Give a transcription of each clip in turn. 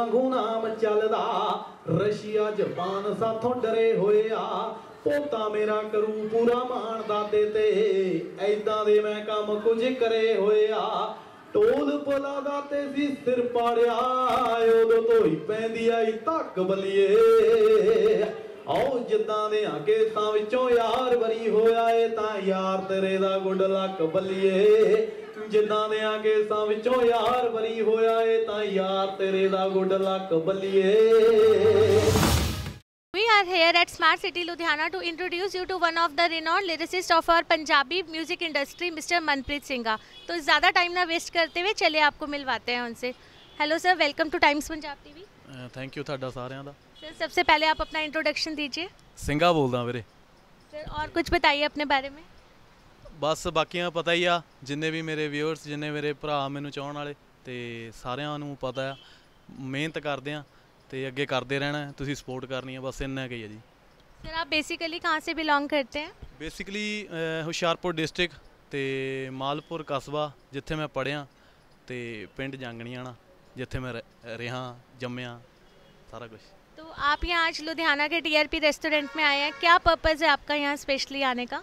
ਵਾਂਗੂ ਨਾਮ ਚੱਲਦਾ ਰਸ਼ੀਆ ਜਪਾਨ ਸਾਥੋਂ ਡਰੇ ਹੋਏ ਆ ਪੋਤਾ ਮੇਰਾ ਕਰੂ ਪੂਰਾ ਮਾਣ ਦਾਤੇ ਤੇ ਐਦਾਂ ਦੇ ਮੈਂ ਕੰਮ ਕੁਝ ਕਰੇ ਹੋਏ ਆ ਟੋਲ ਪੁਲਾ ਦਾ ਤੇ ਸੀ ਸਿਰ ਪਾੜਿਆ ਉਦੋਂ ਤੋਂ ਹੀ ਪੈਂਦੀ ਆਈ ਧੱਕ ਬਲੀਏ ਆਉ ਜਿੱਦਾਂ ਦੇ ਆਕੇ ਤਾਂ ਵਿੱਚੋਂ ਯਾਰ ਬਰੀ ਹੋਇਆ ਏ ਤਾਂ ਯਾਰ ਤੇਰੇ ਦਾ ਗੁੱਡ ਲੱਕ ਬੱਲੀਏ ਜਿੱਦਾਂ ਦੇ ਆਕੇ ਤਾਂ ਵਿੱਚੋਂ ਯਾਰ ਬਰੀ ਹੋਇਆ ਏ ਤਾਂ ਯਾਰ ਤੇਰੇ ਦਾ ਗੁੱਡ ਲੱਕ ਬੱਲੀਏ here at Smart City Ludhiana to introduce you to one of the renowned lyricist of our Punjabi music industry, Mr. Manpreet Singha. to zyada time na waste karte hue हुए aapko milwate hain unse hello sir welcome to times punjab tv uh, thank you thada saryan da ਸਭ ਤੋਂ ਪਹਿਲੇ ਆਪ ਆਪਣਾ introduction ਦਿਜੀਏ ਸਿੰਘਾ ਬੋਲਦਾ ਵੀਰੇ sir ਔਰ ਕੁਝ ਬਤਾਈਏ ਆਪਣੇ ਬਾਰੇ में ਬਸ ਬਾਕੀਆਂ ਪਤਾ ਹੀ ਆ ਜਿੰਨੇ ਵੀ ਮੇਰੇ ਵਿਊਅਰਸ ਜਿੰਨੇ ਮੇਰੇ ਭਰਾ ਮੈਨੂੰ ਚਾਹਣ ਵਾਲੇ ਤੇ ਸਾਰਿਆਂ ਨੂੰ ਪਤਾ ਆ ਮਿਹਨਤ ਕਰਦੇ ਆ ਤੇ ਅੱਗੇ ਕਰਦੇ ਰਹਿਣਾ ਤੁਸੀਂ ਸਪੋਰਟ ਕਰਨੀ ਆ ਬਸ ਇੰਨਾ ਕੁ ਹੀ ਆ ਜੀ ਸਰ ਆਪ ਬੇਸਿਕਲੀ ਕਹਾਂ ਸੇ ਬਿਲੋਂਗ ਕਰਤੇ ਹੈ ਬੇਸਿਕਲੀ ਹੁਸ਼ਿਆਰਪੁਰ ਡਿਸਟ੍ਰਿਕਟ ਤੇ ਮਾਲਪੁਰ ਕਸਬਾ ਜਿੱਥੇ ਮੈਂ ਪੜਿਆ ਤੇ ਪਿੰਡ ਜੰਗਣੀਆਣਾ ਜਿੱਥੇ ਮੈਂ ਰਹਿ- ਰਿਹਾ ਜੰਮਿਆ ਸਾਰਾ ਕੁਝ तो आप यहाँ आज लुधियाना के टीआरपी रेस्टोरेंट में आए हैं क्या पर्पज़ है आपका यहाँ स्पेशली ਆਨੇ ਦਾ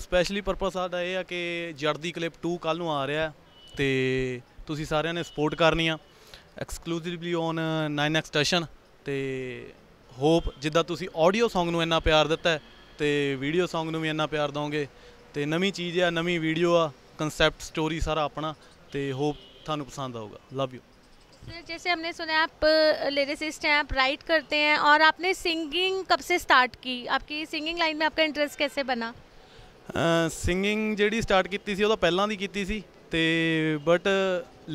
ਸਪੈਸ਼ਲੀ ਪਰਪਸ ਸਾਡਾ ਇਹ ਆ ਕਿ ਜੜਦੀ ਕਲਿੱਪ 2 ਕੱਲ ਨੂੰ ਆ ਰਿਹਾ ਹੈ ਤੇ ਤੁਸੀਂ ਸਾਰਿਆਂ ਨੇ ਸਪੋਰਟ ਕਰਨੀ ਆ ਐਕਸਕਲੂਸਿਵਲੀ ਔਨ 9x ਸਟੇਸ਼ਨ ਤੇ ਹੋਪ ਜਿੱਦਾਂ ਤੁਸੀਂ ਆਡੀਓ Song ਨੂੰ ਇੰਨਾ ਪਿਆਰ ਦਿੱਤਾ ਹੈ ਤੇ ਵੀਡੀਓ Song ਨੂੰ ਵੀ ਇੰਨਾ ਪਿਆਰ ਦੋਗੇ ਤੇ ਨਵੀਂ ਚੀਜ਼ ਆ ਨਵੀਂ ਵੀਡੀਓ ਆ ਕਨਸੈਪਟ ਸਟੋਰੀ ਸਾਰਾ ਆਪਣਾ ਤੇ ਹੋਪ ਤੁਹਾਨੂੰ ਪਸੰਦ ਆਊਗਾ ਲਵ ਯੂ सर जैसे हमने सुना आप लिरिसिस्ट हैं आप राइट करते हैं और आपने सिंगिंग कब से स्टार्ट की आपकी सिंगिंग लाइन में आपका इंटरेस्ट कैसे बना ਸਿੰਗਿੰਗ ਜਿਹੜੀ ਸਟਾਰਟ ਕੀਤੀ ਸੀ ਉਹ ਤਾਂ ਪਹਿਲਾਂ ਦੀ ਕੀਤੀ ਸੀ ਤੇ ਬਟ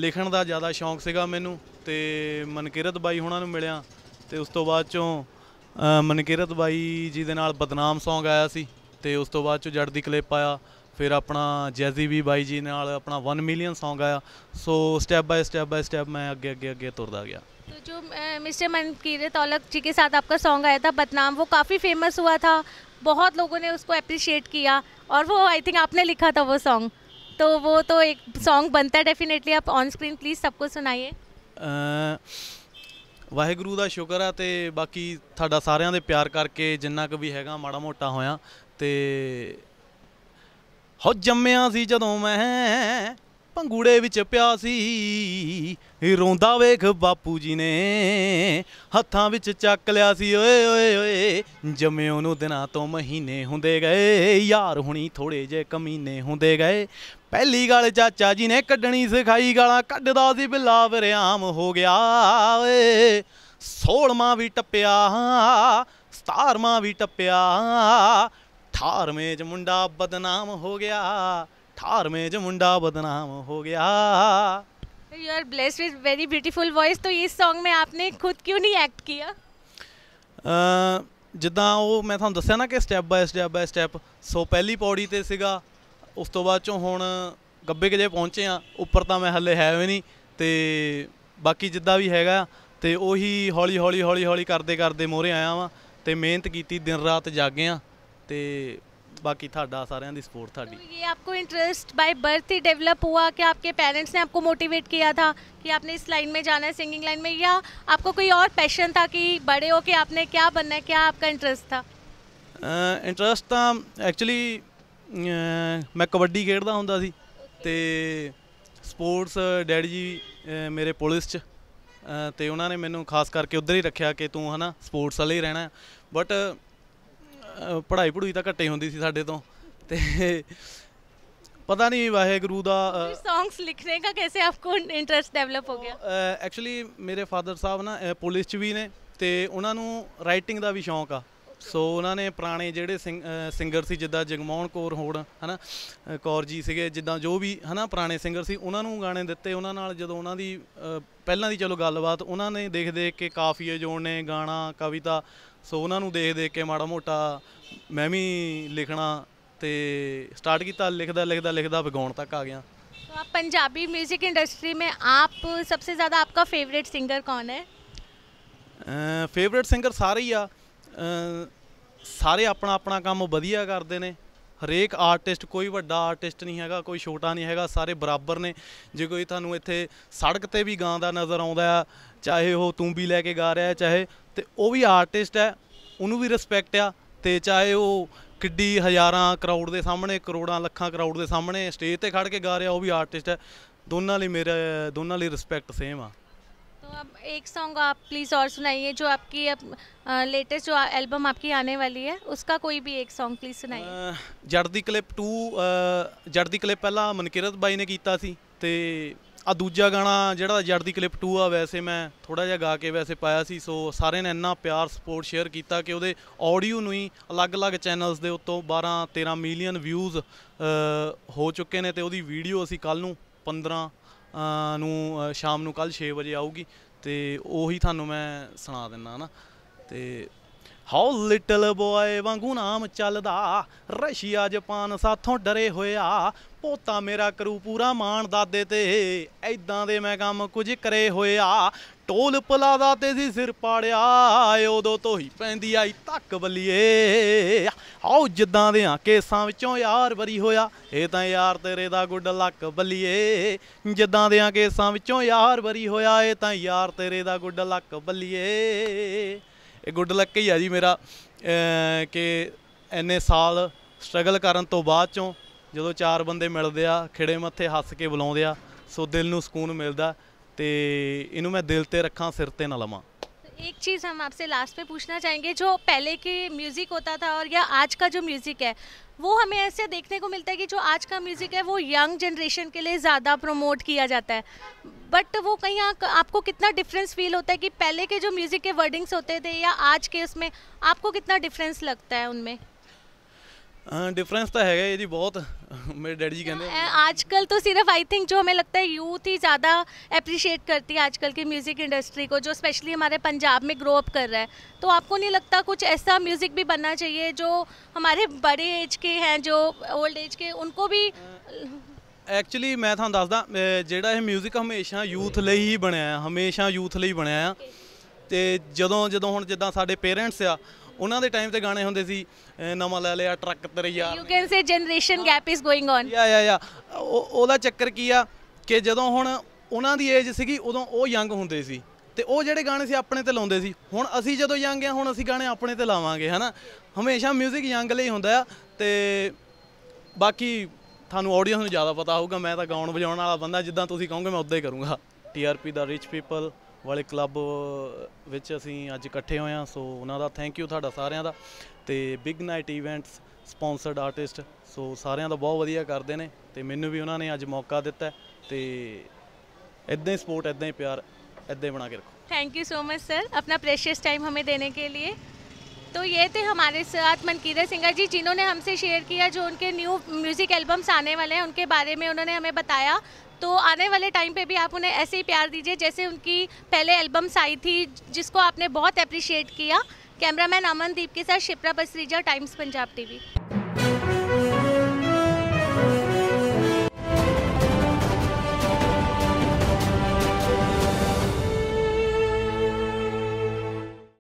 ਲਿਖਣ ਦਾ ਜ਼ਿਆਦਾ ਸ਼ੌਂਕ ਸੀਗਾ ਮੈਨੂੰ ਤੇ ਮਨਕੀਰਤ ਬਾਈ ਹੁਣਾਂ ਨੂੰ ਮਿਲਿਆ ਤੇ ਉਸ ਤੋਂ ਬਾਅਦ ਚੋਂ ਮਨਕੀਰਤ ਬਾਈ ਜੀ ਦੇ ਨਾਲ ਬਦਨਾਮ Song ਆਇਆ ਸੀ ਤੇ ਉਸ ਤੋਂ ਬਾਅਦ ਚੋਂ ਜੜ ਦੀ ਕਲਿੱਪ ਆਇਆ ਫਿਰ ਆਪਣਾ ਜੈਜ਼ੀ ਵੀ ਬਾਈ ਜੀ ਨਾਲ ਆਪਣਾ 1 ਮਿਲੀਅਨ Song ਆਇਆ so step by step by step ਮੈਂ ਅੱਗੇ ਅੱਗੇ ਅੱਗੇ ਤੁਰਦਾ ਗਿਆ ਤੋ ਜੋ ਮਿਸਟਰ ਮਨਕੀਰ ਤੌਲਕ ਜੀ ਕੇ ਸਾਥ ਆਪਕਾ Song ਆਇਆ ਥਾ ਬਤਨਾਮ ਉਹ ਕਾਫੀ ਫੇਮਸ ਹੋਇਆ ਥਾ ਬਹੁਤ ਲੋਕੋ ਨੇ ਉਸਕੋ ਐਪਰੀਸ਼ੀਏਟ ਕੀਤਾ ਔਰ ਉਹ ਆਈ ਥਿੰਕ ਆਪਨੇ ਲਿਖਾ ਥਾ ਉਹ Song ਤੋ ਉਹ ਤੋ ਇੱਕ Song ਬਨਤਾ ਡੈਫੀਨਿਟਲੀ ਆਪ ਔਨ ਸਕਰੀਨ ਪਲੀਜ਼ ਸਭ ਕੋ ਸੁਣਾਈਏ ਵਾਹਿਗੁਰੂ ਦਾ ਸ਼ੁਕਰ ਆ ਤੇ ਬਾਕੀ ਤੁਹਾਡਾ ਸਾਰਿਆਂ ਦੇ ਪਿਆਰ ਕਰਕੇ ਜਿੰਨਾ ਕੁ ਵੀ ਹੈਗਾ ਮਾੜਾ ਮੋਟਾ ਹੋਇਆ ਤੇ ਹੋ ਜੰਮਿਆ ਸੀ ਜਦੋਂ ਮੈਂ ਪੰਗੂੜੇ ਵਿੱਚ ਪਿਆ ਸੀ ਰੋਂਦਾ ਵੇਖ ਬਾਪੂ ਜੀ ਨੇ ਹੱਥਾਂ ਵਿੱਚ ਚੱਕ ਲਿਆ ਸੀ ਓਏ ਓਏ ਓਏ ਜੰਮਿਓ ਨੂੰ ਦਿਨਾਂ ਤੋਂ ਮਹੀਨੇ ਹੁੰਦੇ ਗਏ ਯਾਰ ਹੁਣੀ ਥੋੜੇ ਜੇ ਕਮੀਨੇ ਹੁੰਦੇ ਗਏ ਪਹਿਲੀ ਗੱਲ ਚਾਚਾ ਜੀ ਨੇ ਕੱਢਣੀ ਸਿਖਾਈ ਗਾਲਾਂ ਕੱਢਦਾ ਸੀ ਬਿਲਾ ਵਰਿਆਮ ਹੋ ਗਿਆ ਓਏ 16ਵਾਂ ਵੀ ਟੱਪਿਆ 17ਵਾਂ ਵੀ ਟੱਪਿਆ ਠਾਰਵੇਂ 'ਚ ਮੁੰਡਾ ਬਦਨਾਮ ਹੋ ਗਿਆ ਠਾਰਵੇਂ 'ਚ ਮੁੰਡਾ ਬਦਨਾਮ ਹੋ ਗਿਆ you are blessed with very beautiful voice तो ਇਸ Song ਮੇ ਆਪਨੇ ਖੁਦ ਕਿਉਂ ਨਹੀਂ ਐਕਟ किया ਜਿੱਦਾਂ ਉਹ ਮੈਂ ਤੁਹਾਨੂੰ ਦੱਸਿਆ ਨਾ ਕਿ step by step by step so ਪਹਿਲੀ ਪੌੜੀ ਤੇ ਸੀਗਾ ਉਸ ਤੋਂ ਬਾਅਦ ਚੋਂ ਹੁਣ ਗੱਬੇ ਕਿਜੇ ਪਹੁੰਚੇ ਆ ਉੱਪਰ ਤਾਂ ਮੈਂ ਹੱਲੇ ਹੈ ਵੀ ਨਹੀਂ ਤੇ ਬਾਕੀ ਜਿੱਦਾਂ ਵੀ ਹੈਗਾ ਤੇ ਉਹੀ ਹੌਲੀ ਹੌਲੀ ਹੌਲੀ ਹੌਲੀ ਕਰਦੇ ਕਰਦੇ ਮੋਹਰੇ ਆਇਆ ਵਾਂ ਤੇ ਮਿਹਨਤ ਕੀਤੀ ਦਿਨ ਰਾਤ ਜਾਗੇ ਆ ਤੇ ਬਾਕੀ ਤੁਹਾਡਾ ਸਾਰਿਆਂ ਦੀ ਸਪੋਰਟ ਤੁਹਾਡੀ ਇਹ ਆਪਕੋ ਇੰਟਰਸਟ ਬਾਈ ਬਰਥ ਹੀ ਡਿਵੈਲਪ ਹੋਆ ਕਿ ਆਪਕੇ ਪੇਰੈਂਟਸ ਨੇ ਆਪਕੋ ਮੋਟੀਵੇਟ ਕੀਤਾ ਥਾ ਕਿ ਆਪਨੇ ਇਸ ਲਾਈਨ ਮੇ ਜਾਣਾ ਹੈ ਸਿੰਗਿੰਗ ਲਾਈਨ ਮੇ ਜਾਂ ਆਪਕੋ ਕੋਈ ਔਰ ਪੈਸ਼ਨ ਥਾ ਕਿ ਬੜੇ ਹੋ ਕੇ ਆਪਨੇ ਕੀ ਬਨਣਾ ਹੈ ਕੀ ਆਪਕਾ ਇੰਟਰਸਟ ਥਾ ਇੰਟਰਸਟ ਤਾਂ ਐਕਚੁਅਲੀ ਮੈਂ ਕਬੱਡੀ ਖੇਡਦਾ ਹੁੰਦਾ ਸੀ ਤੇ ਸਪੋਰਟਸ ਡੈਡੀ ਜੀ ਮੇਰੇ ਪੁਲਿਸ ਚ ਤੇ ਉਹਨਾਂ ਨੇ ਮੈਨੂੰ ਖਾਸ ਕਰਕੇ ਉਧਰ ਹੀ ਰੱਖਿਆ ਕਿ ਤੂੰ ਹਨਾ ਸਪੋਰਟਸ ਵਾਲੇ ਹੀ ਰਹਿਣਾ ਬਟ ਪੜ੍ਹਾਈ ਪੜੂਈ ਤਾਂ ਘੱਟੇ ਹੁੰਦੀ ਸੀ ਸਾਡੇ ਤੋਂ ਤੇ ਪਤਾ ਨਹੀਂ ਵਾਹਿਗੁਰੂ ਦਾ ਸੌਂਗਸ लिखने ਦਾ ਕਿਵੇਂ ਆਪਕੋ ਇੰਟਰਸਟ ਡਿਵੈਲਪ ਹੋ ਗਿਆ ਐਕਚੁਅਲੀ ਮੇਰੇ ਫਾਦਰ ਸਾਹਿਬ ਨਾ ਪੁਲਿਸ ਚ ਵੀ ਨੇ ਤੇ ਉਹਨਾਂ ਨੂੰ ਰਾਈਟਿੰਗ ਦਾ ਵੀ ਸ਼ੌਂਕ ਆ ਸੋ ਉਹਨਾਂ ਨੇ ਪੁਰਾਣੇ ਜਿਹੜੇ ਸਿੰਗਰ ਸੀ ਜਿੱਦਾਂ ਜਗਮੋਹਨ ਕੌਰ ਹੋੜ ਹਨਾ ਕੌਰ ਜੀ ਸੀਗੇ ਜਿੱਦਾਂ ਜੋ ਵੀ ਹਨਾ ਪੁਰਾਣੇ ਸਿੰਗਰ ਸੀ ਉਹਨਾਂ ਨੂੰ ਗਾਣੇ ਦਿੱਤੇ ਉਹਨਾਂ ਨਾਲ ਜਦੋਂ ਉਹਨਾਂ ਦੀ ਪਹਿਲਾਂ ਦੀ ਚਲੋ ਗੱਲਬਾਤ ਉਹਨਾਂ ਨੇ ਦੇਖ ਦੇਖ ਕੇ ਕਾਫੀ ਜੋੜਨੇ ਗਾਣਾ ਕਵਿਤਾ ਸੋ ਉਹਨਾਂ ਨੂੰ ਦੇਖ ਦੇਖ ਕੇ ਮਾੜਾ ਮੋਟਾ ਮੈਂ ਵੀ ਲਿਖਣਾ ਤੇ ਸਟਾਰਟ ਕੀਤਾ ਲਿਖਦਾ ਲਿਖਦਾ ਲਿਖਦਾ ਵਗਾਉਣ ਤੱਕ ਆ ਗਿਆ तो आप पंजाबी म्यूज़िक इंडस्ट्री में आप सबसे ਜ਼ਿਆਦਾ ਆਪਕਾ ਫੇਵਰਿਟ ਸਿੰਗਰ ਕੌਣ ਹੈ ਫੇਵਰੇਟ ਸਿੰਗਰ ਸਾਰੇ ਹੀ ਆ ਸਾਰੇ ਆਪਣਾ ਆਪਣਾ ਕੰਮ ਵਧੀਆ ਕਰਦੇ ਨੇ ਹਰੇਕ ਆਰਟਿਸਟ ਕੋਈ ਵੱਡਾ ਆਰਟਿਸਟ ਨਹੀਂ ਹੈਗਾ ਕੋਈ ਛੋਟਾ ਨਹੀਂ ਹੈਗਾ ਸਾਰੇ ਬਰਾਬਰ ਨੇ ਜੇ ਕੋਈ ਤੁਹਾਨੂੰ ਇੱਥੇ ਸੜਕ ਤੇ ਵੀ ਗਾਉਂਦਾ ਨਜ਼ਰ ਆਉਂਦਾ ਆ ਚਾਹੇ ਉਹ ਤੂੰ ਵੀ ਲੈ ਕੇ ਗਾ ਰਿਹਾ ਚਾਹੇ ਤੇ ਉਹ ਵੀ ਆਰਟਿਸਟ ਹੈ ਉਹਨੂੰ ਵੀ ਰਿਸਪੈਕਟ ਆ ਤੇ ਚਾਹੇ ਉਹ ਕਿੱਡੀ ਹਜ਼ਾਰਾਂ ਕਰਾਊਡ ਦੇ ਸਾਹਮਣੇ ਕਰੋੜਾਂ ਲੱਖਾਂ ਕਰਾਊਡ ਦੇ ਸਾਹਮਣੇ ਸਟੇਜ ਤੇ ਖੜ ਕੇ ਗਾ ਰਿਹਾ ਉਹ ਵੀ ਆਰਟਿਸਟ ਹੈ ਦੋਨਾਂ ਲਈ ਮੇਰੇ ਦੋਨਾਂ ਲਈ ਰਿਸਪੈਕਟ ਸੇਮ ਆ तो अब एक सॉन्ग आप प्लीज़ और सुनाइए जो आपकी अब लेटेस्ट जो एल्बम आपकी आने वाली है उसका कोई भी एक ਸੌਂਗ ਪਲੀਜ਼ ਸੁਣਾइए ਜੜ ਦੀ ਕਲਿੱਪ 2 ਜੜ ਦੀ ਕਲਿੱਪ ਪਹਿਲਾਂ ਮਨਕਿਰਤ ਬਾਈ ਨੇ ਕੀਤਾ ਸੀ ਤੇ ਆ ਦੂਜਾ ਗਾਣਾ ਜਿਹੜਾ ਜੜ ਦੀ ਕਲਿੱਪ 2 ਆ ਵੈਸੇ ਮੈਂ ਥੋੜਾ ਜਿਹਾ ਗਾ ਕੇ ਵੈਸੇ ਪਾਇਆ ਸੀ ਸੋ ਸਾਰਿਆਂ ਨੇ ਇੰਨਾ ਪਿਆਰ ਸਪੋਰਟ ਸ਼ੇਅਰ ਕੀਤਾ ਕਿ ਉਹਦੇ ਆਡੀਓ ਨੂੰ ਹੀ ਅਲੱਗ-ਅਲੱਗ ਚੈਨਲਸ ਦੇ ਉੱਤੋਂ 12 13 ਮਿਲੀਅਨ ਵਿਊਜ਼ ਹੋ ਚੁੱਕੇ ਨੇ ਤੇ ਉਹਦੀ ਵੀਡੀਓ ਅਸੀਂ ਕੱਲ ਨੂੰ 15 ਨੂੰ ਸ਼ਾਮ ਨੂੰ ਕੱਲ 6 ਵਜੇ ਆਊਗੀ ਤੇ ਉਹੀ ਤੁਹਾਨੂੰ ਮੈਂ ਸੁਣਾ ਦਿੰਨਾ ਹਨਾ ਤੇ ਹਾਉ ਲਿਟਲ ਬੋਏ ਵਾਂਗੂ ਨਾਮ ਚੱਲਦਾ ਰਸ਼ੀਆ ਜਾਪਾਨ ਸਾਥੋਂ ਡਰੇ ਹੋਇਆ ਪੋਤਾ ਮੇਰਾ ਕਰੂ ਪੂਰਾ ਮਾਣ ਦਾਦੇ ਤੇ ਐਦਾਂ ਦੇ ਮੈਂ ਕੰਮ ਕੁਝ ਕਰੇ ਹੋਇਆ ਟੋਲ ਪਲਾਦਾ ਤੇ ਸੀ ਸਿਰ ਪਾੜਿਆ ਉਦੋਂ ਤੋਂ ਹੀ ਪੈਂਦੀ ਆਈ ਧੱਕ ਬੱਲੀਏ ਉਹ ਜਿੱਦਾਂ ਦੇ ਆ ਕੇਸਾਂ ਵਿੱਚੋਂ ਯਾਰ ਬਰੀ ਹੋਇਆ ਇਹ ਤਾਂ ਯਾਰ ਤੇਰੇ ਦਾ ਗੁੱਡ ਲੱਕ ਬੱਲੀਏ ਜਿੱਦਾਂ ਦੇ ਆ ਕੇਸਾਂ ਵਿੱਚੋਂ ਯਾਰ ਬਰੀ ਹੋਇਆ ਇਹ ਤਾਂ ਯਾਰ ਤੇਰੇ ਦਾ ਗੁੱਡ ਲੱਕ ਬੱਲੀਏ ਇਹ ਗੁੱਡ ਲੱਕ ਹੀ ਆ ਜੀ ਮੇਰਾ ਕਿ ਐਨੇ ਸਾਲ ਸਟਰਗਲ ਕਰਨ ਤੋਂ ਬਾਅਦ ਚੋਂ ਜਦੋਂ ਚਾਰ ਬੰਦੇ ਮਿਲਦੇ ਆ ਖਿੜੇ ਮੱਥੇ ਹੱਸ ਕੇ ਬੁਲਾਉਂਦੇ ਆ ਸੋ ਦਿਲ ਨੂੰ ਸਕੂਨ ਮਿਲਦਾ ਤੇ ਇਹਨੂੰ ਮੈਂ ਦਿਲ ਤੇ ਰੱਖਾਂ ਸਿਰ ਤੇ ਨਾ ਲਵਾਂ एक चीज़ हम आपसे लास्ट में पूछना चाहेंगे जो पहले की म्यूज़िक होता था और या आज का जो म्यूज़िक है वो हमें ऐसे देखने को मिलता है कि जो आज का म्यूज़िक है वो यंग जनरेशन के लिए ज़्यादा प्रमोट किया जाता है बट वो कहीं आ, आपको कितना डिफरेंस फील होता है कि पहले के जो म्यूज़िक के वर्डिंग्स होते थे या आज के उसमें आपको कितना डिफरेंस लगता है उनमें ਹਾਂ ਡਿਫਰੈਂਸ ਤਾਂ ਹੈਗਾ ਇਹਦੀ ਬਹੁਤ ਮੇਰੇ ਡੈਡੀ ਜੀ ਕਹਿੰਦੇ ਆ ਅੱਜ ਕੱਲ ਤੋਂ ਸਿਰਫ ਆਈ ਥਿੰਕ ਜੋ ਮੈਨੂੰ ਲੱਗਦਾ ਹੈ ਯੂਥ ਹੀ ਜ਼ਿਆਦਾ ਐਪਰੀਸ਼ੀਏਟ ਕਰਦੀ ਹੈ ਅੱਜ ਕੱਲ ਕੀ 뮤직 ਇੰਡਸਟਰੀ ਕੋ ਜੋ ਸਪੈਸ਼ਲੀ ਹਮਾਰੇ ਪੰਜਾਬ ਮੇ ਗਰੋ ਅਪ ਕਰ ਰਹਾ ਹੈ ਤੋ ਆਪਕੋ ਨਹੀਂ ਲੱਗਦਾ ਕੁਝ ਐਸਾ 뮤직 ਵੀ ਬੰਨਣਾ ਚਾਹੀਏ ਜੋ ਹਮਾਰੇ ਬੜੇ ਏਜ ਕੇ ਹੈ ਜੋ 올ਡ ਏਜ ਕੇ ਉਨਕੋ ਵੀ ਐਕਚੁਅਲੀ ਮੈਂ ਤੁਹਾਨੂੰ ਦੱਸਦਾ ਜਿਹੜਾ ਇਹ 뮤직 ਹਮੇਸ਼ਾ ਯੂਥ ਲਈ ਹੀ ਬਣਿਆ ਹੈ ਹਮੇਸ਼ਾ ਯੂਥ ਲਈ ਬਣਿਆ ਹੈ ਤੇ ਜਦੋਂ ਜਦੋਂ ਹੁਣ ਜਿੱਦਾਂ ਸਾਡੇ ਪੇਰੈਂਟਸ ਆ ਉਹਨਾਂ ਦੇ ਟਾਈਮ ਤੇ ਗਾਣੇ ਹੁੰਦੇ ਸੀ ਨਵਾਂ ਲੈ ਲਿਆ ਟਰੱਕ ਤੇਰੇ ਯਾਰ you can say generation gap is going on yeah yeah ਯਾ ਉਹਦਾ ਚੱਕਰ ਕੀ ਆ ਕਿ ਜਦੋਂ ਹੁਣ ਉਹਨਾਂ ਦੀ ਏਜ ਸੀਗੀ ਉਦੋਂ ਉਹ ਯੰਗ ਹੁੰਦੇ ਸੀ ਤੇ ਉਹ ਜਿਹੜੇ ਗਾਣੇ ਸੀ ਆਪਣੇ ਤੇ ਲਾਉਂਦੇ ਸੀ ਹੁਣ ਅਸੀਂ ਜਦੋਂ ਯੰਗ ਆ ਹੁਣ ਅਸੀਂ ਗਾਣੇ ਆਪਣੇ ਤੇ ਲਾਵਾਂਗੇ ਹਨਾ ਹਮੇਸ਼ਾ 뮤직 ਯੰਗ ਲਈ ਹੁੰਦਾ ਆ ਤੇ ਬਾਕੀ ਤੁਹਾਨੂੰ ਆਡੀਅנס ਨੂੰ ਜ਼ਿਆਦਾ ਪਤਾ ਹੋਊਗਾ ਮੈਂ ਤਾਂ ਗਾਉਣ ਵਜਾਉਣ ਵਾਲਾ ਬੰਦਾ ਜਿੱਦਾਂ ਤੁਸੀਂ ਕਹੋਗੇ ਮੈਂ ਉਦਾਂ ਹੀ ਕਰੂੰਗਾ ਟੀਆਰਪੀ ਦਾ ਰਿਚ ਪੀਪਲ ਵਾਲੇ ਕਲੱਬ ਵਿੱਚ ਅਸੀਂ ਅੱਜ ਇਕੱਠੇ ਹੋਏ ਆ ਸੋ ਉਹਨਾਂ ਦਾ ਥੈਂਕ ਯੂ ਤੁਹਾਡਾ ਸਾਰਿਆਂ ਦਾ ਤੇ big night events sponsored artist so ਸਾਰਿਆਂ ਦਾ ਬਹੁਤ ਵਧੀਆ ਕਰਦੇ ਨੇ ਤੇ ਮੈਨੂੰ ਵੀ ਉਹਨਾਂ ਨੇ ਅੱਜ ਮੌਕਾ ਦਿੱਤਾ ਤੇ ਇਦਾਂ ਹੀ ਸਪੋਰਟ ਇਦਾਂ ਹੀ ਪਿਆਰ ਇਦਾਂ ਹੀ ਬਣਾ ਕੇ ਰੱਖੋ ਸੋ ਮਚ ਸਰ ਆਪਣਾ ਪ੍ਰੈਸ਼ੀਅਸ ਟਾਈਮ प्रेशियस ਦੇਣੇ ਕੇ ਲਿਏ ਤੋ ਇਹ तो ये थे हमारे साथ ਜੀ सिंगा जी जिन्होंने हमसे शेयर किया जो उनके न्यू म्यूज़िक एल्बम्स आने वाले हैं उनके बारे में उन्होंने हमें बताया तो आने वाले टाइम पे भी आप उन्हें ऐसे ही प्यार दीजिए जैसे उनकी पहले एल्बम्स आई थी जिसको आपने बहुत अप्रिशिएट किया कैमरामैन अमनदीप के साथ शिप्रा बसरीजा टाइम्स पंजाब टीवी